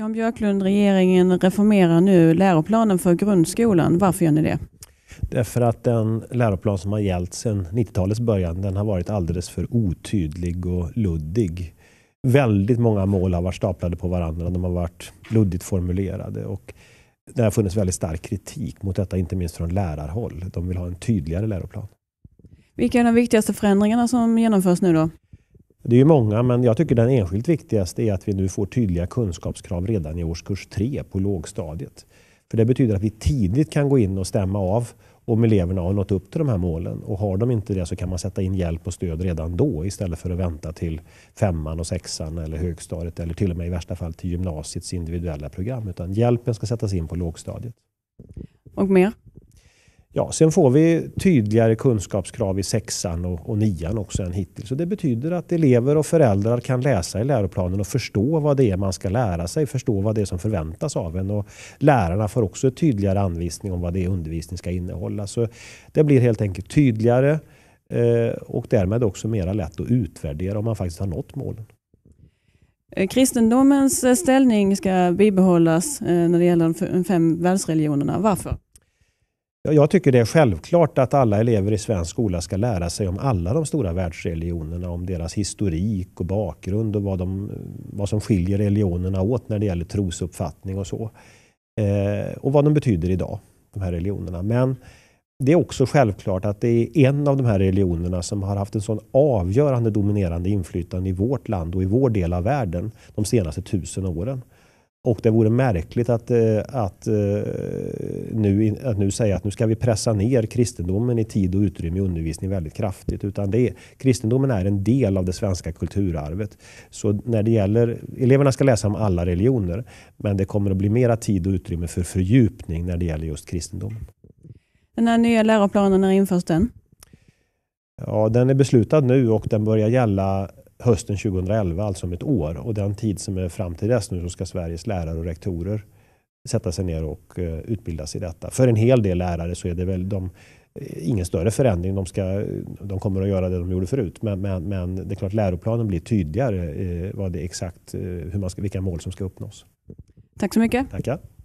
Jan Björklund, regeringen reformerar nu läroplanen för grundskolan. Varför gör ni det? Därför att den läroplan som har gällt sedan 90-talets början den har varit alldeles för otydlig och luddig. Väldigt många mål har varit staplade på varandra. De har varit luddigt formulerade. Och det har funnits väldigt stark kritik mot detta, inte minst från lärarhåll. De vill ha en tydligare läroplan. Vilka är de viktigaste förändringarna som genomförs nu då? Det är ju många, men jag tycker den enskilt viktigaste är att vi nu får tydliga kunskapskrav redan i årskurs 3 på lågstadiet. För det betyder att vi tidigt kan gå in och stämma av om eleverna har nått upp till de här målen. Och har de inte det så kan man sätta in hjälp och stöd redan då istället för att vänta till femman och sexan eller högstadiet eller till och med i värsta fall till gymnasiets individuella program. Utan hjälpen ska sättas in på lågstadiet. Och mer? Ja, sen får vi tydligare kunskapskrav i sexan och, och nian också än hittills. Så det betyder att elever och föräldrar kan läsa i läroplanen och förstå vad det är man ska lära sig, förstå vad det är som förväntas av en. Och lärarna får också tydligare anvisning om vad det är undervisning ska innehålla. Så det blir helt enkelt tydligare eh, och därmed också mera lätt att utvärdera om man faktiskt har nått målen. Eh, kristendomens eh, ställning ska bibehållas när det gäller de fem världsreligionerna. Varför? Jag tycker det är självklart att alla elever i svensk skola ska lära sig om alla de stora världsreligionerna, om deras historik och bakgrund och vad, de, vad som skiljer religionerna åt när det gäller trosuppfattning och så. Eh, och vad de betyder idag, de här religionerna. Men det är också självklart att det är en av de här religionerna som har haft en sån avgörande dominerande inflytande i vårt land och i vår del av världen de senaste tusen åren. Och det vore märkligt att, eh, att, eh, nu, att nu säga att nu ska vi pressa ner kristendomen i tid och utrymme i undervisning väldigt kraftigt. Utan det, kristendomen är en del av det svenska kulturarvet. Så när det gäller, eleverna ska läsa om alla religioner, men det kommer att bli mera tid och utrymme för fördjupning när det gäller just kristendomen. Den här nya läroplanen, när införs den? Ja, den är beslutad nu och den börjar gälla hösten 2011, alltså om ett år. Och den tid som är fram till dess nu så ska Sveriges lärare och rektorer sätta sig ner och eh, utbildas i detta. För en hel del lärare så är det väl de, eh, ingen större förändring. De, ska, de kommer att göra det de gjorde förut. Men, men, men det är klart läroplanen blir tydligare eh, vad det exakt, hur man ska, vilka mål som ska uppnås. Tack så mycket. Tackar.